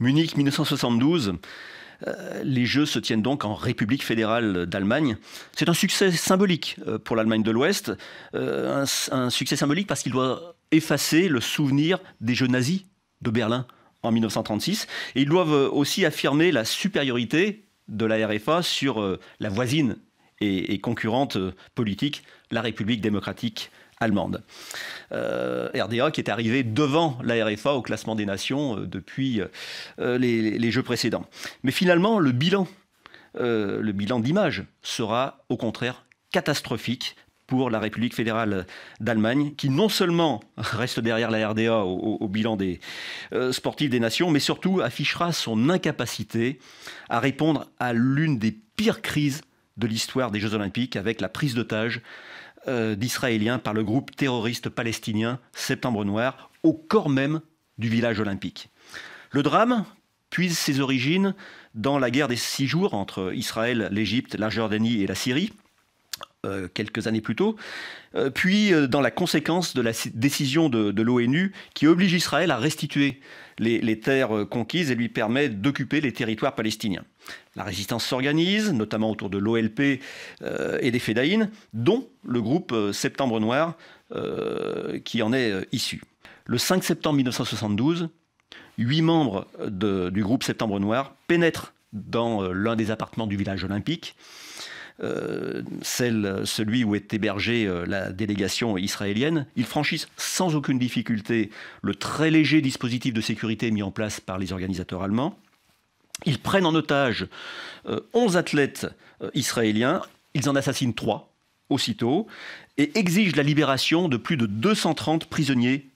Munich 1972. Euh, les Jeux se tiennent donc en République fédérale d'Allemagne. C'est un succès symbolique euh, pour l'Allemagne de l'Ouest, euh, un, succès symbolique parce qu'il doit effacer le souvenir des Jeux nazis de Berlin en 1936. Et ils doivent aussi affirmer la supériorité de la RFA sur la voisine et, et concurrente politique, la République démocratique allemande. Euh, RDA qui est arrivé devant la RFA au classement des nations euh, depuis euh, les, jeux précédents. Mais finalement, le bilan, le bilan d'image sera au contraire catastrophique pour la République fédérale d'Allemagne, qui non seulement reste derrière la RDA au, bilan des sportifs des nations, mais surtout affichera son incapacité à répondre à l'une des pires crises de l'histoire des Jeux olympiques avec la prise d'otage euh, d'Israéliens par le groupe terroriste palestinien Septembre Noir au corps même du village olympique. Le drame puise ses origines dans la guerre des six jours entre Israël, l'Égypte, la Jordanie et la Syrie, euh, quelques années plus tôt, euh, puis euh, dans la conséquence de la décision de, l'ONU qui oblige Israël à restituer les, terres conquises et lui permet d'occuper les territoires palestiniens. La résistance s'organise, notamment autour de l'OLP et des Fédahines, dont le groupe Septembre Noir qui en est issu. Le 5 septembre 1972, huit membres du groupe Septembre Noir pénètrent dans l'un des appartements du village olympique. Euh, celui où est hébergée euh, la délégation israélienne, ils franchissent sans aucune difficulté le très léger dispositif de sécurité mis en place par les organisateurs allemands. Ils prennent en otage 11 euh, athlètes israéliens, ils en assassinent 3 aussitôt, et exigent la libération de plus de 230 prisonniers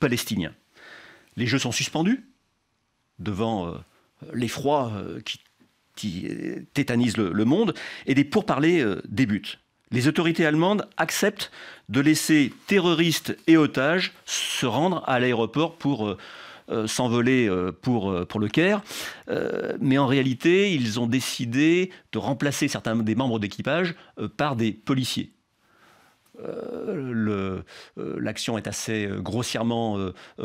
palestiniens. Les Jeux sont suspendus devant l'effroi qui qui euh, tétanise le, monde, et des pourparlers euh, débutent. Les autorités allemandes acceptent de laisser terroristes et otages se rendre à l'aéroport pour... Euh, s'envoler pour, pour le Caire. mais en réalité, ils ont décidé de remplacer certains des membres d'équipage par des policiers. L'action est assez grossièrement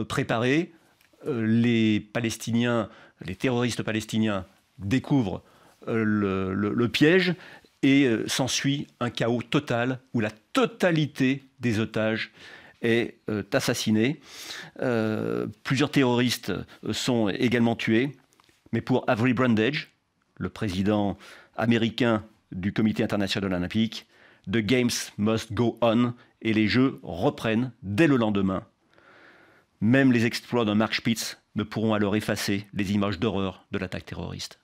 préparée. les Palestiniens, les terroristes palestiniens découvrent euh, le, piège et euh, s'ensuit un chaos total où la totalité des otages est euh, assassinée. plusieurs terroristes sont également tués, mais pour Avery Brandage, le président américain du Comité international olympique, The Games must go on et les Jeux reprennent dès le lendemain. Même les exploits d'un Mark Spitz ne pourront alors effacer les images d'horreur de l'attaque terroriste.